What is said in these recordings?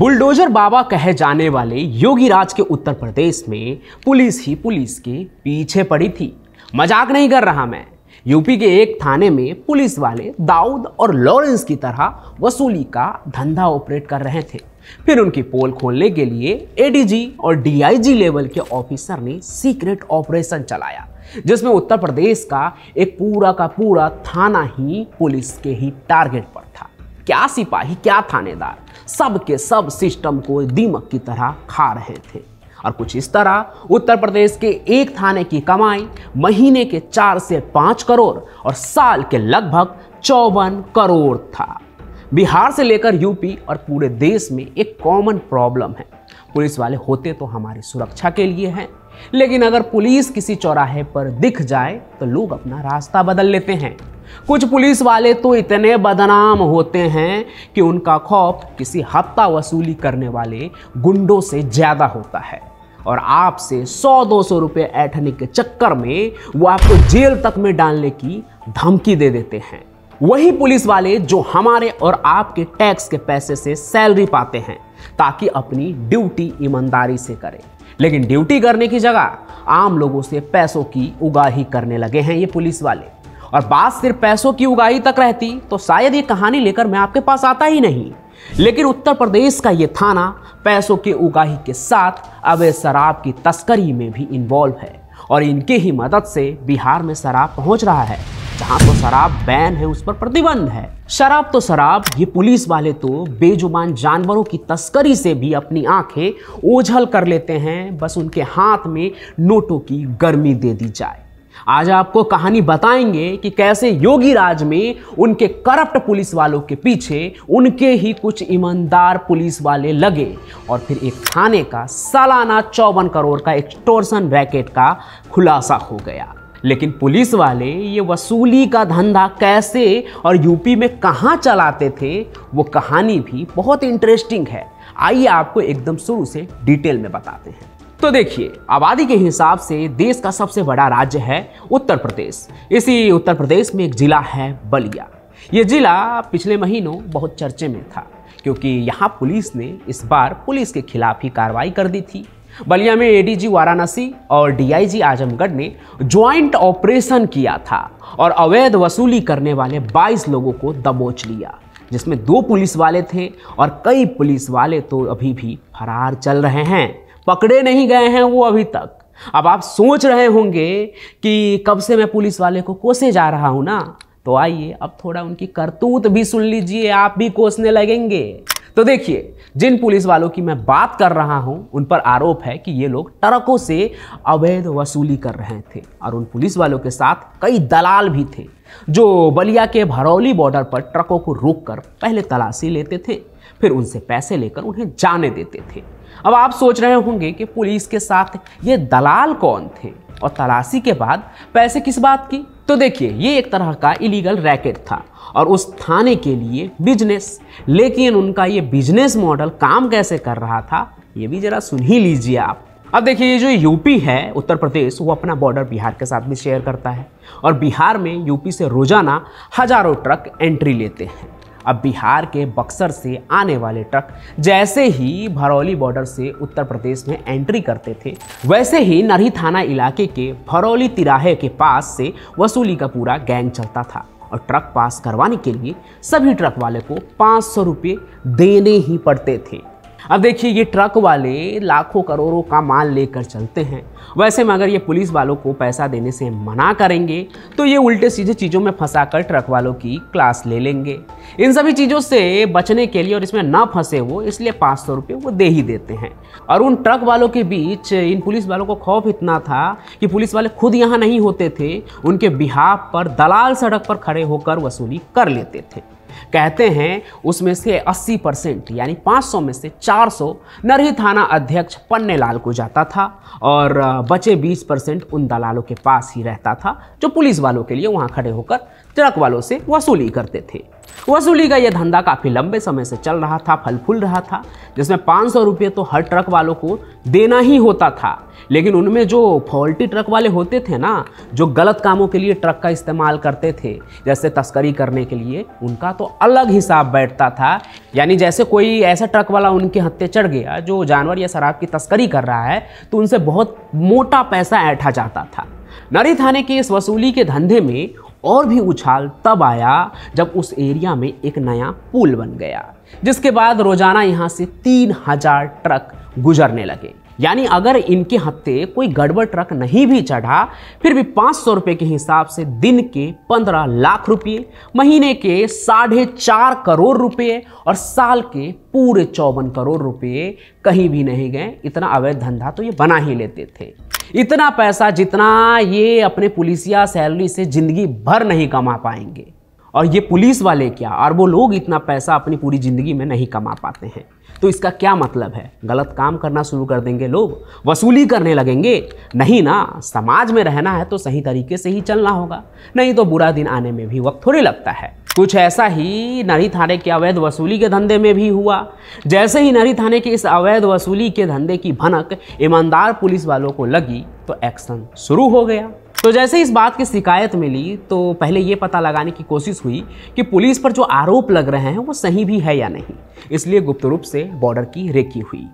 bulldozer बाबा कहे जाने वाले योगी राज के उत्तर प्रदेश में पुलिस ही पुलिस के पीछे पड़ी थी मजाक नहीं कर रहा मैं यूपी के एक थाने में पुलिस वाले दाऊद और लॉरेंस की तरह वसूली का धंधा ऑपरेट कर रहे थे फिर उनकी पोल खोलने के लिए एडीजी और डीआईजी लेवल के ऑफिसर ने सीक्रेट ऑपरेशन चलाया जिसमें उत्तर प्रदेश का एक पूरा का पूरा थाना ही पुलिस के ही टारगेट पर था क्या सिपाही क्या थानेदार सब के सब सिस्टम को दीमक की तरह खा रहे थे और कुछ इस तरह उत्तर प्रदेश के एक थाने की कमाई महीने के चार से पाँच करोड़ और साल के लगभग चौवन करोड़ था बिहार से लेकर यूपी और पूरे देश में एक कॉमन प्रॉब्लम है पुलिस वाले होते तो हमारी सुरक्षा के लिए हैं लेकिन अगर पुलिस किसी चौराहे पर दिख जाए तो लोग अपना रास्ता बदल लेते हैं कुछ पुलिस वाले तो इतने बदनाम होते हैं कि उनका खौफ किसी हफ्ता वसूली करने वाले गुंडों से ज़्यादा होता है और आपसे सौ दो सौ ऐठने के चक्कर में वो आपको जेल तक में डालने की धमकी दे देते हैं वही पुलिस वाले जो हमारे और आपके टैक्स के पैसे से सैलरी पाते हैं ताकि अपनी ड्यूटी ईमानदारी से करें लेकिन ड्यूटी करने की जगह आम लोगों से पैसों की उगाही करने लगे हैं ये पुलिस वाले और बात सिर्फ पैसों की उगाही तक रहती तो शायद ये कहानी लेकर मैं आपके पास आता ही नहीं लेकिन उत्तर प्रदेश का ये थाना पैसों की उगाही के साथ अवैध शराब की तस्करी में भी इन्वॉल्व है और इनके ही मदद से बिहार में शराब पहुंच रहा है जहाँ तो शराब बैन है उस पर प्रतिबंध है शराब तो शराब ये पुलिस वाले तो बेजुबान जानवरों की तस्करी से भी अपनी आंखें ओझल कर लेते हैं बस उनके हाथ में नोटों की गर्मी दे दी जाए आज आपको कहानी बताएंगे कि कैसे योगी राज में उनके करप्ट पुलिस वालों के पीछे उनके ही कुछ ईमानदार पुलिस वाले लगे और फिर एक थाने का सालाना चौवन करोड़ का एक्सटोर्सन रैकेट का खुलासा हो गया लेकिन पुलिस वाले ये वसूली का धंधा कैसे और यूपी में कहाँ चलाते थे वो कहानी भी बहुत इंटरेस्टिंग है आइए आपको एकदम शुरू से डिटेल में बताते हैं तो देखिए आबादी के हिसाब से देश का सबसे बड़ा राज्य है उत्तर प्रदेश इसी उत्तर प्रदेश में एक जिला है बलिया ये जिला पिछले महीनों बहुत चर्चे में था क्योंकि यहाँ पुलिस ने इस बार पुलिस के खिलाफ ही कार्रवाई कर दी थी बलिया में एडीजी वाराणसी और डीआईजी आजमगढ़ ने ज्वाइंट ऑपरेशन किया था और अवैध वसूली करने वाले 22 लोगों को दबोच लिया जिसमें दो पुलिस वाले थे और कई पुलिस वाले तो अभी भी फरार चल रहे हैं पकड़े नहीं गए हैं वो अभी तक अब आप सोच रहे होंगे कि कब से मैं पुलिस वाले को कोसे जा रहा हूं ना तो आइए अब थोड़ा उनकी करतूत भी सुन लीजिए आप भी कोसने लगेंगे तो देखिए जिन पुलिस वालों की मैं बात कर रहा हूं उन पर आरोप है कि ये लोग ट्रकों से अवैध वसूली कर रहे थे और उन पुलिस वालों के साथ कई दलाल भी थे जो बलिया के भरौली बॉर्डर पर ट्रकों को रोककर पहले तलाशी लेते थे फिर उनसे पैसे लेकर उन्हें जाने देते थे अब आप सोच रहे होंगे कि पुलिस के साथ ये दलाल कौन थे और तलाशी के बाद पैसे किस बात की तो देखिए ये एक तरह का इलीगल रैकेट था और उस थाने के लिए बिजनेस लेकिन उनका ये बिजनेस मॉडल काम कैसे कर रहा था ये भी ज़रा सुन ही लीजिए आप अब देखिए ये जो यूपी है उत्तर प्रदेश वो अपना बॉर्डर बिहार के साथ भी शेयर करता है और बिहार में यूपी से रोज़ाना हज़ारों ट्रक एंट्री लेते हैं अब बिहार के बक्सर से आने वाले ट्रक जैसे ही भरौली बॉर्डर से उत्तर प्रदेश में एंट्री करते थे वैसे ही नरही थाना इलाके के भरौली तिराहे के पास से वसूली का पूरा गैंग चलता था और ट्रक पास करवाने के लिए सभी ट्रक वाले को पाँच सौ देने ही पड़ते थे अब देखिए ये ट्रक वाले लाखों करोड़ों का माल लेकर चलते हैं वैसे में अगर ये पुलिस वालों को पैसा देने से मना करेंगे तो ये उल्टे सीधे चीज़ों में फंसा कर ट्रक वालों की क्लास ले लेंगे इन सभी चीज़ों से बचने के लिए और इसमें ना फंसे वो इसलिए पाँच सौ रुपये वो दे ही देते हैं और उन ट्रक वालों के बीच इन पुलिस वालों को खौफ इतना था कि पुलिस वाले खुद यहाँ नहीं होते थे उनके बिहाफ पर दलाल सड़क पर खड़े होकर वसूली कर लेते थे कहते हैं उसमें से 80 परसेंट यानी 500 में से 400 नरही थाना अध्यक्ष पन्नेलाल को जाता था और बचे 20 परसेंट उन दलालों के पास ही रहता था जो पुलिस वालों के लिए वहाँ खड़े होकर ट्रक वालों से वसूली करते थे वसूली का यह धंधा काफ़ी लंबे समय से चल रहा था फल फूल रहा था जिसमें पाँच सौ रुपये तो हर ट्रक वालों को देना ही होता था लेकिन उनमें जो फॉल्टी ट्रक वाले होते थे ना जो गलत कामों के लिए ट्रक का इस्तेमाल करते थे जैसे तस्करी करने के लिए उनका तो अलग हिसाब बैठता था यानी जैसे कोई ऐसा ट्रक वाला उनके हत्ते चढ़ गया जो जानवर या शराब की तस्करी कर रहा है तो उनसे बहुत मोटा पैसा ऐठा जाता था नरी थाने के इस वसूली के धंधे में और भी उछाल तब आया जब उस एरिया में एक नया पुल बन गया जिसके बाद रोजाना यहाँ से तीन हजार ट्रक गुजरने लगे यानी अगर इनके हफ्ते कोई गड़बड़ ट्रक नहीं भी चढ़ा फिर भी पाँच सौ रुपये के हिसाब से दिन के पंद्रह लाख रुपये महीने के साढ़े चार करोड़ रुपये और साल के पूरे चौवन करोड़ रुपये कहीं भी नहीं गए इतना अवैध धंधा तो ये बना ही लेते थे इतना पैसा जितना ये अपने पुलिसिया सैलरी से ज़िंदगी भर नहीं कमा पाएंगे और ये पुलिस वाले क्या और वो लोग इतना पैसा अपनी पूरी ज़िंदगी में नहीं कमा पाते हैं तो इसका क्या मतलब है गलत काम करना शुरू कर देंगे लोग वसूली करने लगेंगे नहीं ना समाज में रहना है तो सही तरीके से ही चलना होगा नहीं तो बुरा दिन आने में भी वक्त थोड़ी लगता है कुछ ऐसा ही नरी थाने के अवैध वसूली के धंधे में भी हुआ जैसे ही नरी थाने के इस अवैध वसूली के धंधे की भनक ईमानदार पुलिस वालों को लगी तो एक्शन शुरू हो गया तो जैसे इस बात की शिकायत मिली तो पहले ये पता लगाने की कोशिश हुई कि पुलिस पर जो आरोप लग रहे हैं वो सही भी है या नहीं इसलिए गुप्त रूप से बॉर्डर की रेकी हुई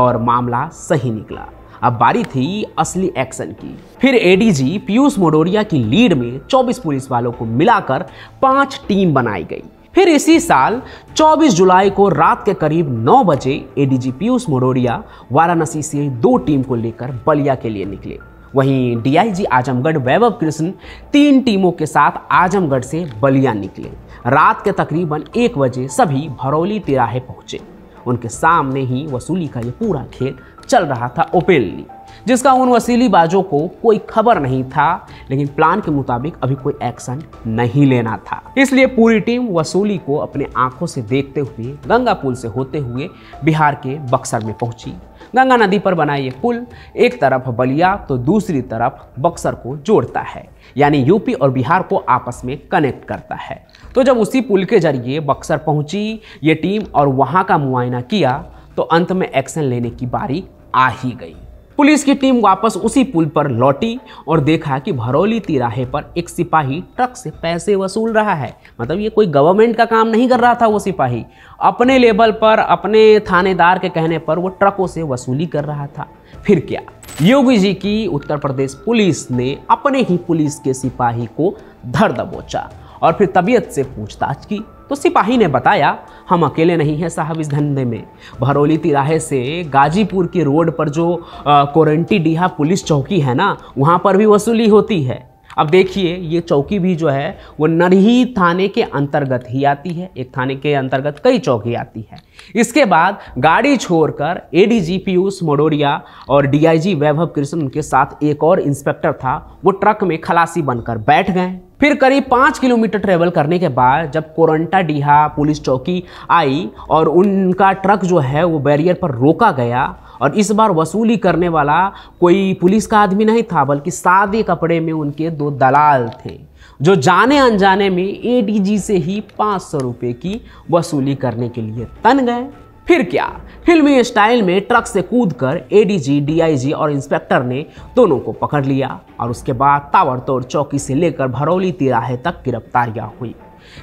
और मामला सही निकला अब बारी थी असली एक्शन की फिर एडीजी पीयूष मोडोरिया की लीड में 24 पुलिस वालों को मिलाकर पांच टीम बनाई गई फिर इसी साल 24 जुलाई को रात के करीब 9 बजे एडीजी पीयूष मोडोरिया वाराणसी से दो टीम को लेकर बलिया के लिए निकले वहीं डीआईजी आजमगढ़ वैभव कृष्ण तीन टीमों के साथ आजमगढ़ से बलिया निकले रात के तकरीबन एक बजे सभी भरौली तिराहे पहुंचे उनके सामने ही वसूली का ये पूरा खेल चल रहा था ओपेनली जिसका उन वसीली बाजों को कोई खबर नहीं था लेकिन प्लान के मुताबिक अभी कोई एक्शन नहीं लेना था इसलिए पूरी टीम वसूली को अपने आंखों से देखते हुए गंगा पुल से होते हुए बिहार के बक्सर में पहुंची गंगा नदी पर बना ये पुल एक तरफ बलिया तो दूसरी तरफ बक्सर को जोड़ता है यानी यूपी और बिहार को आपस में कनेक्ट करता है तो जब उसी पुल के जरिए बक्सर पहुंची ये टीम और वहाँ का मुआयना किया तो अंत में एक्शन लेने की बारी आ ही गई पुलिस की टीम वापस उसी पुल पर लौटी और देखा कि भरौली तिराहे पर एक सिपाही ट्रक से पैसे वसूल रहा है मतलब ये कोई गवर्नमेंट का काम नहीं कर रहा था वो सिपाही अपने लेवल पर अपने थानेदार के कहने पर वो ट्रकों से वसूली कर रहा था फिर क्या योगी जी की उत्तर प्रदेश पुलिस ने अपने ही पुलिस के सिपाही को धर दबोचा और फिर तबीयत से पूछताछ की तो सिपाही ने बताया हम अकेले नहीं हैं साहब इस धंधे में भरोली तिराहे से गाजीपुर के रोड पर जो कोरेंटी डीहा पुलिस चौकी है ना वहाँ पर भी वसूली होती है अब देखिए ये चौकी भी जो है वो नरही थाने के अंतर्गत ही आती है एक थाने के अंतर्गत कई चौकी आती है इसके बाद गाड़ी छोड़कर ए डी जी पीयूष मडोरिया और डी आई जी वैभव कृष्ण उनके साथ एक और इंस्पेक्टर था वो ट्रक में खलासी बनकर बैठ गए फिर करीब पाँच किलोमीटर ट्रेवल करने के बाद जब कोरंटा डीहा पुलिस चौकी आई और उनका ट्रक जो है वो बैरियर पर रोका गया और इस बार वसूली करने वाला कोई पुलिस का आदमी नहीं था बल्कि सादे कपड़े में उनके दो दलाल थे जो जाने अनजाने में एडीजी से ही पाँच सौ रुपये की वसूली करने के लिए तन गए फिर क्या फिल्मी स्टाइल में ट्रक से कूदकर एडीजी डीआईजी और इंस्पेक्टर ने दोनों को पकड़ लिया और उसके बाद ताबड़तोड़ चौकी से लेकर भरौली तिराहे तक गिरफ्तारियां हुई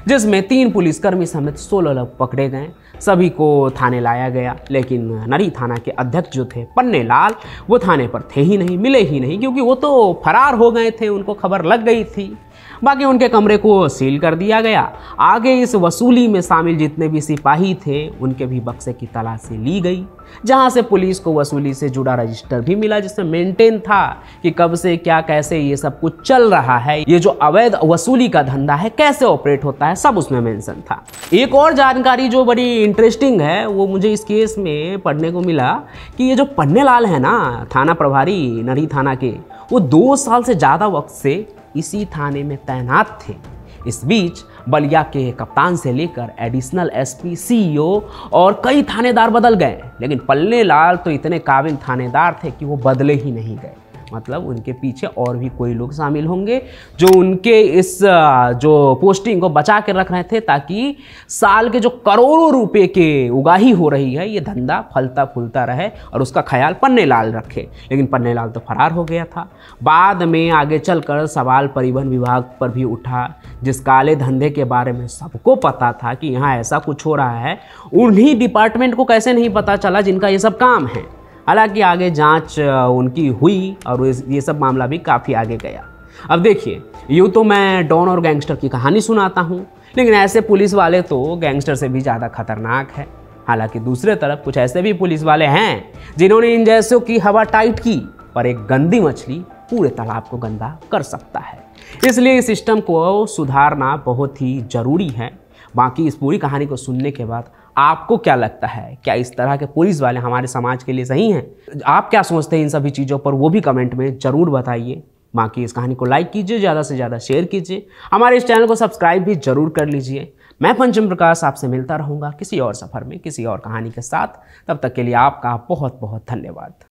जिसमें तीन पुलिसकर्मी समेत सोलह लोग पकड़े गए सभी को थाने लाया गया लेकिन नरी थाना के अध्यक्ष जो थे पन्ने लाल वो थाने पर थे ही नहीं मिले ही नहीं क्योंकि वो तो फरार हो गए थे उनको खबर लग गई थी बाकी उनके कमरे को सील कर दिया गया आगे इस वसूली में शामिल जितने भी सिपाही थे उनके भी बक्से की तलाशी ली गई जहाँ से पुलिस को वसूली से जुड़ा रजिस्टर भी मिला जिसमें मेंटेन था कि कब से क्या कैसे ये सब कुछ चल रहा है ये जो अवैध वसूली का धंधा है कैसे ऑपरेट होता है सब उसमें मेंशन था एक और जानकारी जो बड़ी इंटरेस्टिंग है वो मुझे इस केस में पढ़ने को मिला कि ये जो पन्नेलाल है ना थाना प्रभारी नरी थाना के वो दो साल से ज़्यादा वक्त से इसी थाने में तैनात थे इस बीच बलिया के कप्तान से लेकर एडिशनल एसपी सीईओ और कई थानेदार बदल गए लेकिन पल्ले लाल तो इतने काबिल थानेदार थे कि वो बदले ही नहीं गए मतलब उनके पीछे और भी कोई लोग शामिल होंगे जो उनके इस जो पोस्टिंग को बचा के रख रहे थे ताकि साल के जो करोड़ों रुपए के उगाही हो रही है ये धंधा फलता फूलता रहे और उसका ख्याल पन्नेलाल रखे लेकिन पन्नेलाल तो फरार हो गया था बाद में आगे चलकर सवाल परिवहन विभाग पर भी उठा जिस काले धंधे के बारे में सबको पता था कि यहाँ ऐसा कुछ हो रहा है उन्हीं डिपार्टमेंट को कैसे नहीं पता चला जिनका ये सब काम है हालांकि आगे जांच उनकी हुई और ये सब मामला भी काफ़ी आगे गया अब देखिए यूँ तो मैं डॉन और गैंगस्टर की कहानी सुनाता हूँ लेकिन ऐसे पुलिस वाले तो गैंगस्टर से भी ज़्यादा खतरनाक है हालांकि दूसरे तरफ कुछ ऐसे भी पुलिस वाले हैं जिन्होंने इन जैसों की हवा टाइट की पर एक गंदी मछली पूरे तालाब को गंदा कर सकता है इसलिए इस सिस्टम को सुधारना बहुत ही ज़रूरी है बाकी इस पूरी कहानी को सुनने के बाद आपको क्या लगता है क्या इस तरह के पुलिस वाले हमारे समाज के लिए सही हैं आप क्या सोचते हैं इन सभी चीज़ों पर वो भी कमेंट में ज़रूर बताइए बाकी इस कहानी को लाइक कीजिए ज़्यादा से ज़्यादा शेयर कीजिए हमारे इस चैनल को सब्सक्राइब भी ज़रूर कर लीजिए मैं पंचम प्रकाश आपसे मिलता रहूँगा किसी और सफ़र में किसी और कहानी के साथ तब तक के लिए आपका बहुत बहुत धन्यवाद